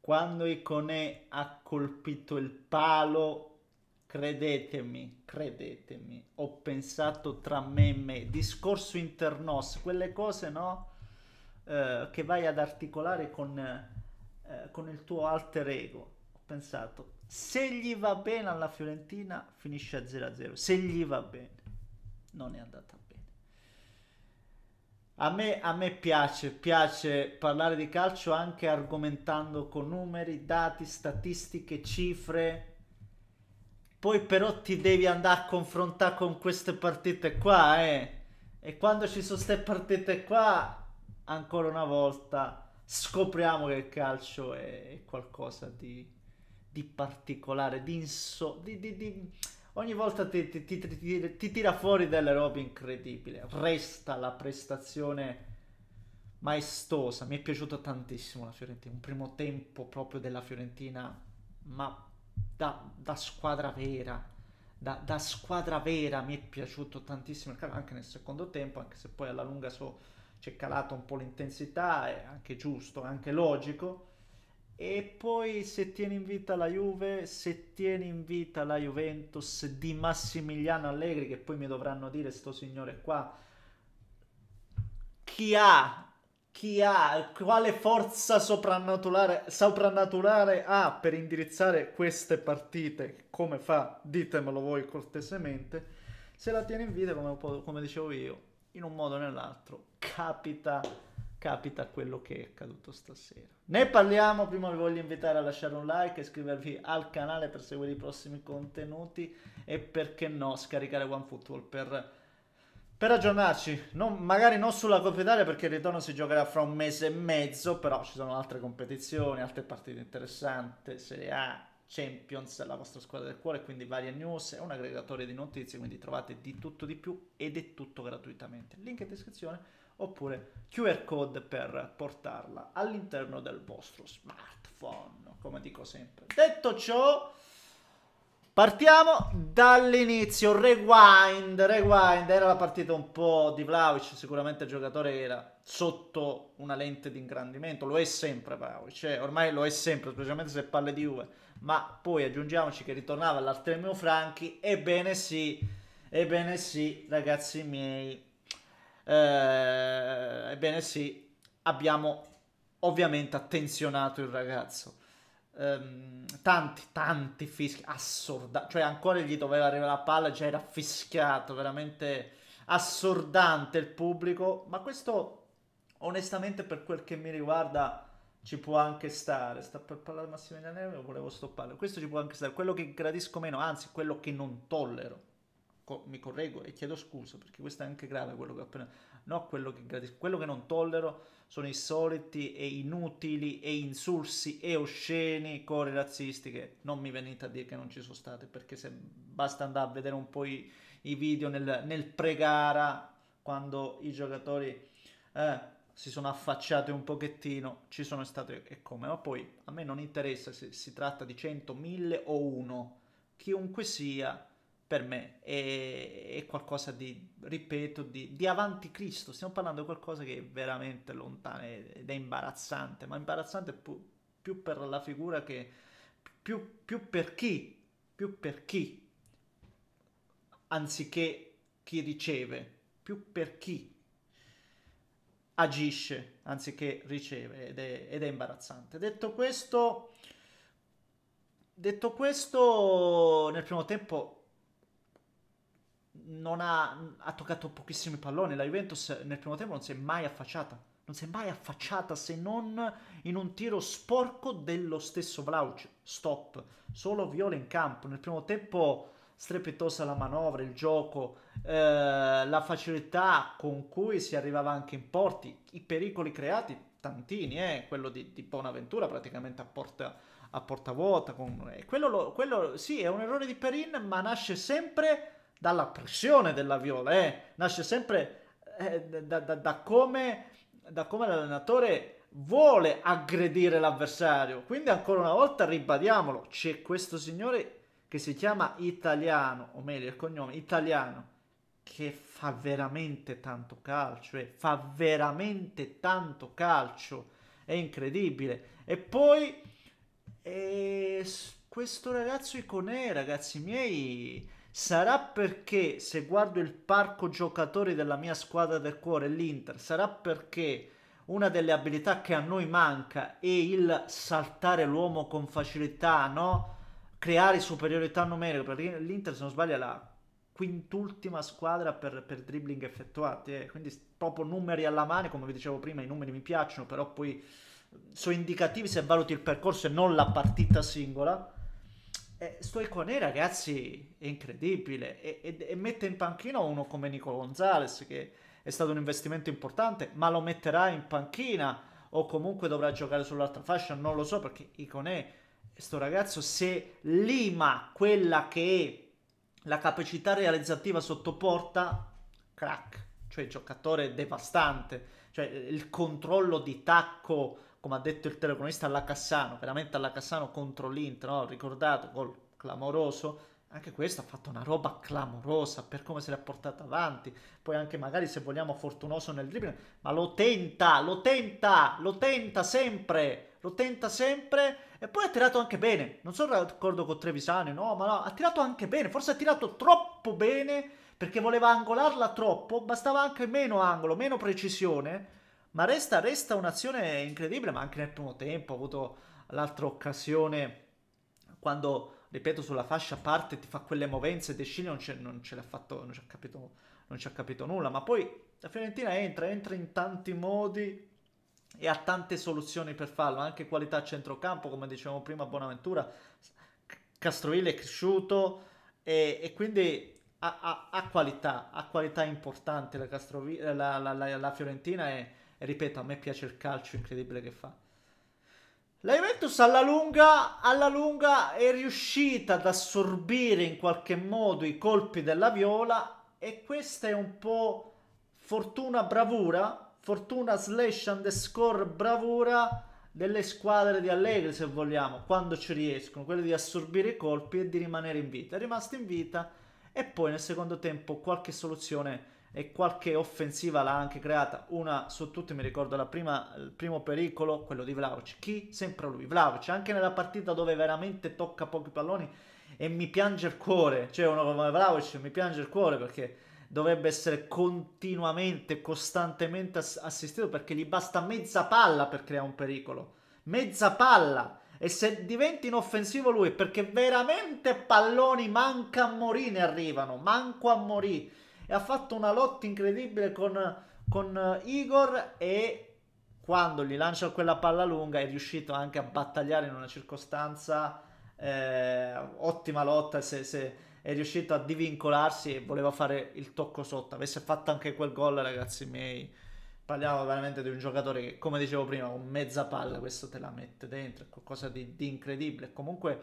Quando Iconè ha colpito il palo, credetemi, credetemi, ho pensato tra me e me, discorso internos, quelle cose, no? Eh, che vai ad articolare con, eh, con il tuo alter ego. Ho pensato, se gli va bene alla Fiorentina, finisce a 0-0. Se gli va bene, non è andata bene. A me, a me piace, piace parlare di calcio anche argomentando con numeri, dati, statistiche, cifre. Poi però ti devi andare a confrontare con queste partite qua, eh. E quando ci sono queste partite qua, ancora una volta, scopriamo che il calcio è qualcosa di, di particolare, di, inso- ogni volta ti, ti, ti, ti tira fuori delle robe incredibili. Resta la prestazione maestosa. Mi è piaciuta tantissimo la Fiorentina. Un primo tempo proprio della Fiorentina, ma da, da squadra vera. Da, da, squadra vera mi è piaciuto tantissimo anche nel secondo tempo, anche se poi alla lunga so, c'è calato un po' l'intensità, è anche giusto, è anche logico. E poi se tiene in vita la Juve, se tiene in vita la Juventus di Massimiliano Allegri, che poi mi dovranno dire sto signore qua, chi ha, chi ha, quale forza soprannaturale, soprannaturale ha per indirizzare queste partite, come fa, ditemelo voi cortesemente, se la tiene in vita, come, come dicevo io, in un modo o nell'altro, capita capita quello che è accaduto stasera. Ne parliamo, prima vi voglio invitare a lasciare un like, iscrivervi al canale per seguire i prossimi contenuti e perché no scaricare OneFootball per, per aggiornarci, non, magari non sulla Coppa Italia perché il ritorno si giocherà fra un mese e mezzo, però ci sono altre competizioni, altre partite interessanti, Serie A, Champions, la vostra squadra del cuore, quindi varie news, è un aggregatore di notizie, quindi trovate di tutto di più ed è tutto gratuitamente. Link in descrizione oppure QR code per portarla all'interno del vostro smartphone, come dico sempre. Detto ciò, partiamo dall'inizio, rewind, rewind, era la partita un po' di Vlaovic, sicuramente il giocatore era sotto una lente di ingrandimento, lo è sempre Vlaovic, eh, ormai lo è sempre, specialmente se parla di Juve, ma poi aggiungiamoci che ritornava l'Artemio Franchi, ebbene sì, ebbene sì, ragazzi miei, eh, ebbene sì, abbiamo ovviamente attenzionato il ragazzo. Um, tanti, tanti fischi, assordanti, cioè ancora gli doveva arrivare la palla, già era fischiato, veramente assordante il pubblico, ma questo onestamente per quel che mi riguarda ci può anche stare, sta per parlare Massimiliano, volevo stopparlo, questo ci può anche stare, quello che gradisco meno, anzi quello che non tollero co- mi correggo e chiedo scusa perché questo è anche grave quello che ho appena... No, quello che, gratis- quello che non tollero sono i soliti e inutili e insulsi e osceni core razzistiche. non mi venite a dire che non ci sono state perché se basta andare a vedere un po' i, i video nel, nel pre-gara quando i giocatori... Eh, si sono affacciati un pochettino, ci sono state e come, ma poi a me non interessa se si tratta di 100, 1000 o 1, chiunque sia per me è, è qualcosa di, ripeto, di, di avanti Cristo. Stiamo parlando di qualcosa che è veramente lontano ed è imbarazzante, ma imbarazzante pu- più per la figura che... più, più per chi? Più per chi? Anziché chi riceve, più per chi agisce anziché riceve ed è, ed è imbarazzante. Detto questo, detto questo, nel primo tempo non ha, ha toccato pochissimi palloni. La Juventus nel primo tempo non si è mai affacciata. Non si è mai affacciata se non in un tiro sporco dello stesso Vlauc. Stop. Solo viola in campo. Nel primo tempo strepitosa la manovra, il gioco, eh, la facilità con cui si arrivava anche in porti, i pericoli creati, tantini, eh, quello di, di Bonaventura praticamente a porta, a porta vuota. Con... Eh, quello, lo, quello sì, è un errore di Perin, ma nasce sempre dalla pressione della viola, eh? nasce sempre eh, da, da, da, come, da come l'allenatore vuole aggredire l'avversario. Quindi ancora una volta ribadiamolo, c'è questo signore che si chiama Italiano, o meglio il cognome Italiano, che fa veramente tanto calcio, eh? fa veramente tanto calcio, è incredibile. E poi eh, questo ragazzo Iconè, ragazzi miei Sarà perché se guardo il parco giocatori della mia squadra del cuore, l'Inter, sarà perché una delle abilità che a noi manca è il saltare l'uomo con facilità, no? creare superiorità numerica, perché l'Inter se non sbaglio è la quintultima squadra per, per dribbling effettuati, eh? quindi proprio numeri alla mano, come vi dicevo prima i numeri mi piacciono, però poi eh, sono indicativi se valuti il percorso e non la partita singola eh, Stoicone ragazzi è incredibile e, e, e, mette in panchina uno come Nico Gonzalez che è stato un investimento importante ma lo metterà in panchina o comunque dovrà giocare sull'altra fascia non lo so perché Iconè sto ragazzo se lima quella che è la capacità realizzativa sotto porta crack cioè giocatore devastante cioè il controllo di tacco come ha detto il telecronista alla Cassano, veramente alla Cassano contro l'Inter, no? ricordato gol clamoroso, anche questo ha fatto una roba clamorosa per come se l'ha portata avanti, poi anche magari se vogliamo fortunoso nel dribbling, ma lo tenta, lo tenta, lo tenta sempre, lo tenta sempre e poi ha tirato anche bene, non sono d'accordo con Trevisani, no, ma no, ha tirato anche bene, forse ha tirato troppo bene perché voleva angolarla troppo, bastava anche meno angolo, meno precisione ma resta, resta un'azione incredibile, ma anche nel primo tempo ha avuto l'altra occasione quando, ripeto, sulla fascia parte ti fa quelle movenze, De Scilio non, non ce l'ha fatto, non ci ha capito, non ci ha capito nulla, ma poi la Fiorentina entra, entra in tanti modi e ha tante soluzioni per farlo, anche qualità a centrocampo, come dicevamo prima, Bonaventura, Castrovilli è cresciuto e, e quindi ha, ha, qualità, ha qualità importante la, Castrovi- la, la, la, la Fiorentina e ripeto, a me piace il calcio incredibile che fa. La Juventus alla lunga, alla lunga è riuscita ad assorbire in qualche modo i colpi della viola e questa è un po' fortuna bravura, fortuna slash underscore bravura delle squadre di Allegri se vogliamo, quando ci riescono, quelle di assorbire i colpi e di rimanere in vita. È rimasto in vita e poi nel secondo tempo qualche soluzione e qualche offensiva l'ha anche creata, una su tutte mi ricordo la prima, il primo pericolo, quello di Vlaovic, chi? Sempre lui, Vlaovic, anche nella partita dove veramente tocca pochi palloni e mi piange il cuore, cioè uno come Vlaovic mi piange il cuore perché dovrebbe essere continuamente, costantemente assistito perché gli basta mezza palla per creare un pericolo, mezza palla! E se diventi inoffensivo lui, perché veramente palloni manca a morì ne arrivano, manco a morire e ha fatto una lotta incredibile con, con Igor e quando gli lancia quella palla lunga è riuscito anche a battagliare in una circostanza eh, ottima lotta se, se, è riuscito a divincolarsi e voleva fare il tocco sotto avesse fatto anche quel gol ragazzi miei parliamo veramente di un giocatore che come dicevo prima con mezza palla questo te la mette dentro qualcosa di, di incredibile comunque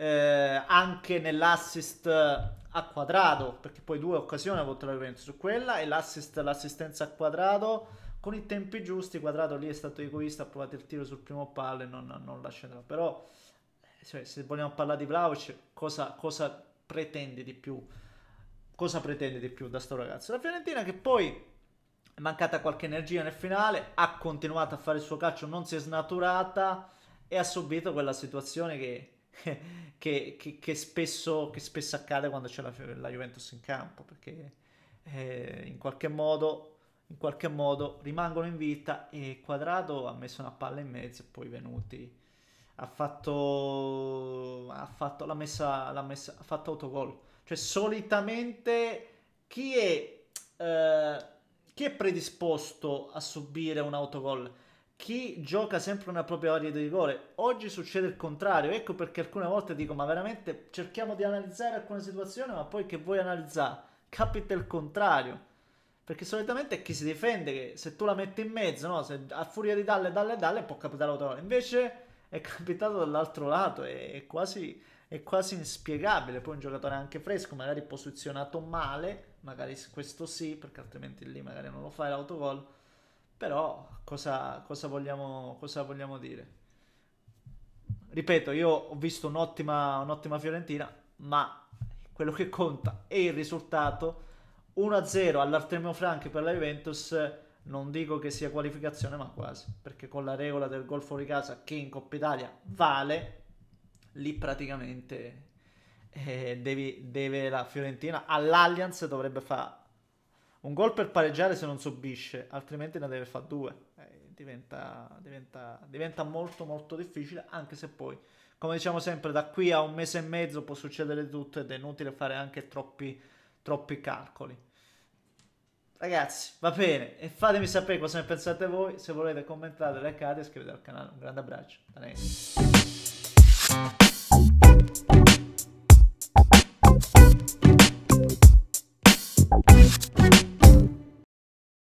eh, anche nell'assist a quadrato, perché poi due occasioni ha avuto la Juventus su quella e l'assist, l'assistenza a quadrato con i tempi giusti, quadrato lì è stato egoista, ha provato il tiro sul primo palo e non, non la scenderà, però cioè, se vogliamo parlare di Vlaovic, cosa, cosa pretende di più? Cosa pretende di più da sto ragazzo? La Fiorentina che poi è mancata qualche energia nel finale, ha continuato a fare il suo calcio, non si è snaturata e ha subito quella situazione che che, che, che, spesso, che, spesso, accade quando c'è la, la Juventus in campo, perché eh, in, qualche modo, in, qualche modo, rimangono in vita e Quadrado ha messo una palla in mezzo e poi Venuti ha fatto, ha fatto, l'ha messa, l'ha messa, ha fatto autogol. Cioè solitamente chi è, eh, chi è predisposto a subire un autogol? chi gioca sempre una propria area di rigore. Oggi succede il contrario, ecco perché alcune volte dico ma veramente cerchiamo di analizzare alcune situazioni ma poi che vuoi analizzare? Capita il contrario. Perché solitamente è chi si difende che se tu la metti in mezzo, no? se a furia di dalle, dalle, dalle può capitare l'autore. Invece è capitato dall'altro lato, è, quasi, è quasi inspiegabile. Poi un giocatore anche fresco, magari posizionato male, magari questo sì, perché altrimenti lì magari non lo fai l'autogol però cosa, cosa, vogliamo, cosa vogliamo dire? Ripeto, io ho visto un'ottima, un'ottima Fiorentina, ma quello che conta è il risultato. 1-0 all'Artemio Franchi per la Juventus non dico che sia qualificazione, ma quasi, perché con la regola del gol fuori casa che in Coppa Italia vale, lì praticamente eh, devi, deve la Fiorentina all'Allianz dovrebbe fare un gol per pareggiare se non subisce, altrimenti ne deve fare due. Eh, diventa, diventa, diventa molto molto difficile, anche se poi, come diciamo sempre, da qui a un mese e mezzo può succedere tutto ed è inutile fare anche troppi, troppi calcoli. Ragazzi, va bene, e fatemi sapere cosa ne pensate voi, se volete commentate, leccate e iscrivetevi al canale. Un grande abbraccio da Nelly.